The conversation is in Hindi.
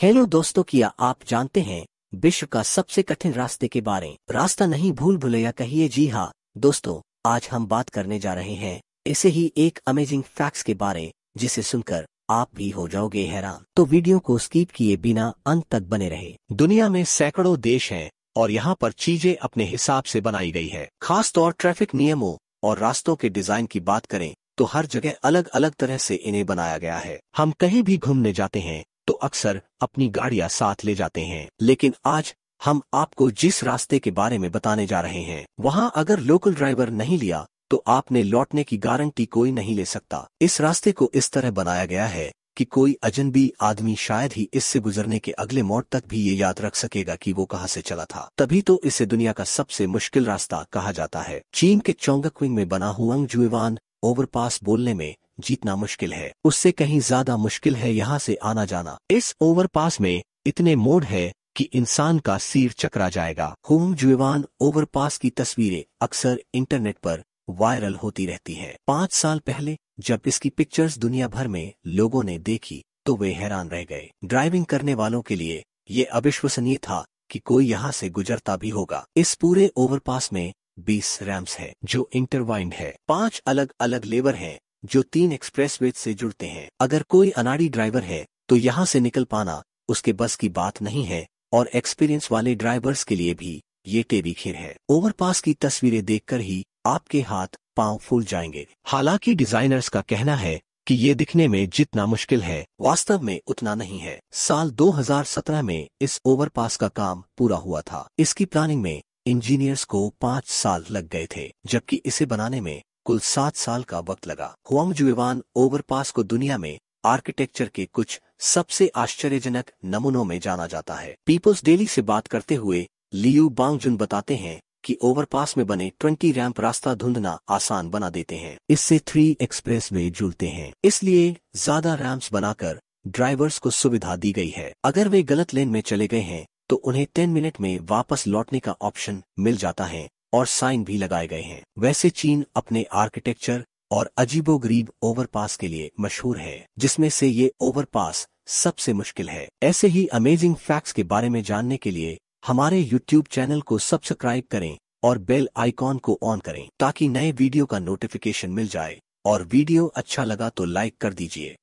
हेलो दोस्तों किया आप जानते हैं विश्व का सबसे कठिन रास्ते के बारे रास्ता नहीं भूल भुलैया कहिए जी हाँ दोस्तों आज हम बात करने जा रहे हैं ऐसे ही एक अमेजिंग फैक्ट्स के बारे जिसे सुनकर आप भी हो जाओगे हैरान तो वीडियो को स्कीप किए बिना अंत तक बने रहे दुनिया में सैकड़ों देश हैं और यहाँ पर चीजें अपने हिसाब से बनाई गई है खास तौर ट्रैफिक नियमों और रास्तों के डिजाइन की बात करें तो हर जगह अलग अलग तरह से इन्हें बनाया गया है हम कहीं भी घूमने जाते हैं तो अक्सर अपनी गाड़ियां साथ ले जाते हैं लेकिन आज हम आपको जिस रास्ते के बारे में बताने जा रहे हैं वहां अगर लोकल ड्राइवर नहीं लिया तो आपने लौटने की गारंटी कोई नहीं ले सकता इस रास्ते को इस तरह बनाया गया है कि कोई अजनबी आदमी शायद ही इससे गुजरने के अगले मोड़ तक भी ये याद रख सकेगा कि वो कहाँ से चला था तभी तो इसे दुनिया का सबसे मुश्किल रास्ता कहा जाता है चीन के चौंगक्विंग में बना हुआ जुएवान ओवरपास बोलने में जीतना मुश्किल है उससे कहीं ज्यादा मुश्किल है यहाँ से आना जाना इस ओवरपास में इतने मोड़ है कि इंसान का सिर चकरा जाएगा होम जुवान ओवरपास की तस्वीरें अक्सर इंटरनेट पर वायरल होती रहती हैं। पाँच साल पहले जब इसकी पिक्चर्स दुनिया भर में लोगों ने देखी तो वे हैरान रह गए ड्राइविंग करने वालों के लिए ये अविश्वसनीय था कि कोई यहाँ से गुजरता भी होगा इस पूरे ओवरपास में 20 रैम्स है जो इंटरवाइंड है पांच अलग अलग लेवर हैं जो तीन एक्सप्रेसवे से जुड़ते हैं अगर कोई अनाड़ी ड्राइवर है तो यहाँ से निकल पाना उसके बस की बात नहीं है और एक्सपीरियंस वाले ड्राइवर्स के लिए भी ये टेबी खेर है ओवरपास की तस्वीरें देखकर ही आपके हाथ पांव फूल जाएंगे हालांकि डिजाइनर्स का कहना है कि ये दिखने में जितना मुश्किल है वास्तव में उतना नहीं है साल 2017 में इस ओवरपास का काम पूरा हुआ था इसकी प्लानिंग में इंजीनियर्स को पाँच साल लग गए थे जबकि इसे बनाने में कुल सात साल का वक्त लगा हुआंग जुएवान ओवरपास को दुनिया में आर्किटेक्चर के कुछ सबसे आश्चर्यजनक नमूनों में जाना जाता है पीपल्स डेली से बात करते हुए लियू बांगजुन बताते हैं कि ओवरपास में बने 20 रैंप रास्ता धुंधना आसान बना देते हैं इससे थ्री एक्सप्रेस वे जुड़ते हैं इसलिए ज्यादा रैम्प्स बनाकर ड्राइवर्स को सुविधा दी गई है अगर वे गलत लेन में चले गए हैं तो उन्हें 10 मिनट में वापस लौटने का ऑप्शन मिल जाता है और साइन भी लगाए गए हैं वैसे चीन अपने आर्किटेक्चर और अजीबोगरीब ओवरपास के लिए मशहूर है जिसमें से ये ओवरपास सबसे मुश्किल है ऐसे ही अमेजिंग फैक्ट्स के बारे में जानने के लिए हमारे यूट्यूब चैनल को सब्सक्राइब करें और बेल आइकॉन को ऑन करें ताकि नए वीडियो का नोटिफिकेशन मिल जाए और वीडियो अच्छा लगा तो लाइक कर दीजिए